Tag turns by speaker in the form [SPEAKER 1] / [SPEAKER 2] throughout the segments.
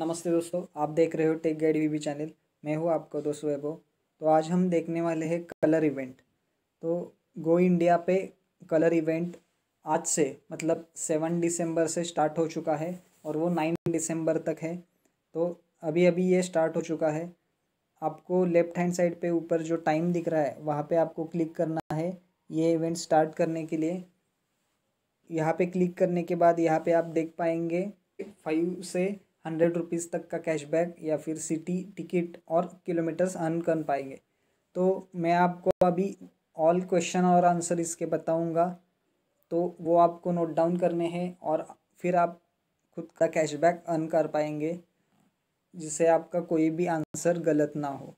[SPEAKER 1] नमस्ते दोस्तों आप देख रहे हो टेक गाइड वी चैनल मैं हूँ आपका दोस्तों वैभव तो आज हम देखने वाले हैं कलर इवेंट तो गो इंडिया पे कलर इवेंट आज से मतलब सेवन दिसंबर से स्टार्ट हो चुका है और वो नाइन दिसंबर तक है तो अभी अभी ये स्टार्ट हो चुका है आपको लेफ्ट हैंड साइड पे ऊपर जो टाइम दिख रहा है वहाँ पे आपको क्लिक करना है ये इवेंट स्टार्ट करने के लिए यहाँ पे क्लिक करने के बाद यहाँ पे आप देख पाएंगे फाइव से हंड्रेड रुपीज़ तक का कैशबैक या फिर सिटी टिकट और किलोमीटर्स अर्न कर पाएंगे तो मैं आपको अभी ऑल क्वेश्चन और आंसर इसके बताऊंगा तो वो आपको नोट डाउन करने हैं और फिर आप खुद का कैशबैक अर्न कर पाएंगे जिससे आपका कोई भी आंसर गलत ना हो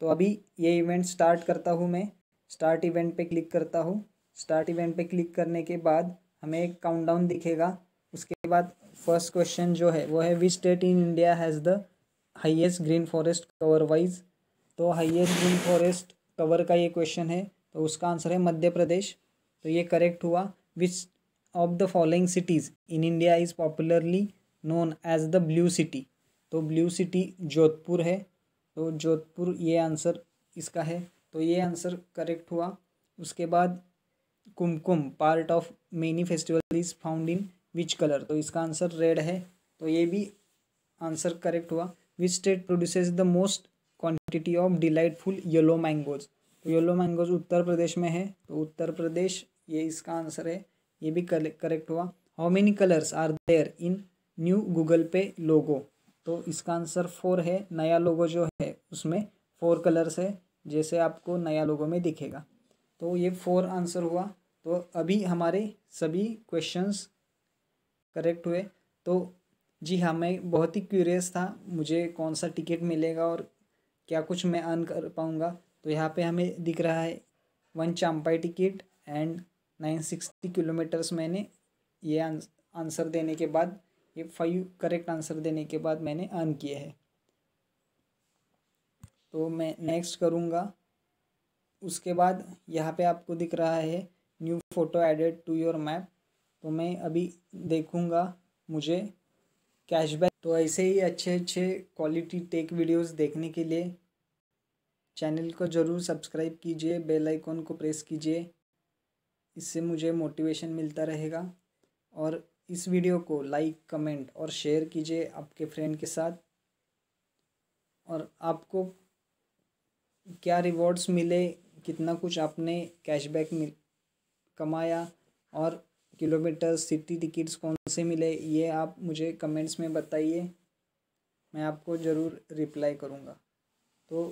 [SPEAKER 1] तो अभी ये इवेंट स्टार्ट करता हूँ मैं स्टार्ट इवेंट पे क्लिक करता हूँ स्टार्ट इवेंट पे क्लिक करने के बाद हमें एक काउंटडाउन दिखेगा उसके बाद फर्स्ट क्वेश्चन जो है वो है which state in India has the highest green forest cover wise तो हाइएस्ट ग्रीन फॉरेस्ट कवर का ये क्वेश्चन है तो उसका आंसर है मध्य प्रदेश तो ये करेक्ट हुआ which of the following cities in India is popularly known as the blue city तो ब्लू सिटी जोधपुर है तो जोधपुर ये आंसर इसका है तो ये आंसर करेक्ट हुआ उसके बाद kumkum part of many festival is found in which colour तो इसका आंसर रेड है तो ये भी आंसर करेक्ट हुआ which state produces the most quantity of delightful yellow mangoes तो येलो मैंगोज उत्तर प्रदेश में है तो उत्तर प्रदेश ये इसका आंसर है ये भी करेक्ट हुआ how many colours are there in new Google Pay logo तो इसका आंसर फोर है नया लोगो जो है उसमें फोर कलर्स है जैसे आपको नया लोगो में दिखेगा तो ये फोर आंसर हुआ तो अभी हमारे सभी क्वेश्चंस करेक्ट हुए तो जी हाँ मैं बहुत ही क्यूरियस था मुझे कौन सा टिकट मिलेगा और क्या कुछ मैं अर्न कर पाऊँगा तो यहाँ पे हमें दिख रहा है वन चाम्पाई ticket and nine sixty kilometres मैंने ये आंसर देने के बाद ये फाइव करेक्ट आंसर देने के बाद मैंने अर्न किए है तो मैं नेक्स्ट करूँगा उसके बाद यहाँ पे आपको दिख रहा है new photo added to your map तो मैं अभी देखूँगा मुझे कैशबैक तो ऐसे ही अच्छे अच्छे क्वालिटी टेक वीडियोस देखने के लिए चैनल को ज़रूर सब्सक्राइब कीजिए बेल आइकॉन को प्रेस कीजिए इससे मुझे मोटिवेशन मिलता रहेगा और इस वीडियो को लाइक कमेंट और शेयर कीजिए आपके फ्रेंड के साथ और आपको क्या रिवॉर्ड्स मिले कितना कुछ आपने कैशबैक मिल कमाया और किलोमीटर सिटी टिकट्स कौन से मिले ये आप मुझे कमेंट्स में बताइए मैं आपको ज़रूर रिप्लाई करूँगा तो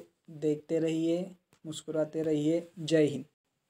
[SPEAKER 1] देखते रहिए मुस्कुराते रहिए जय हिंद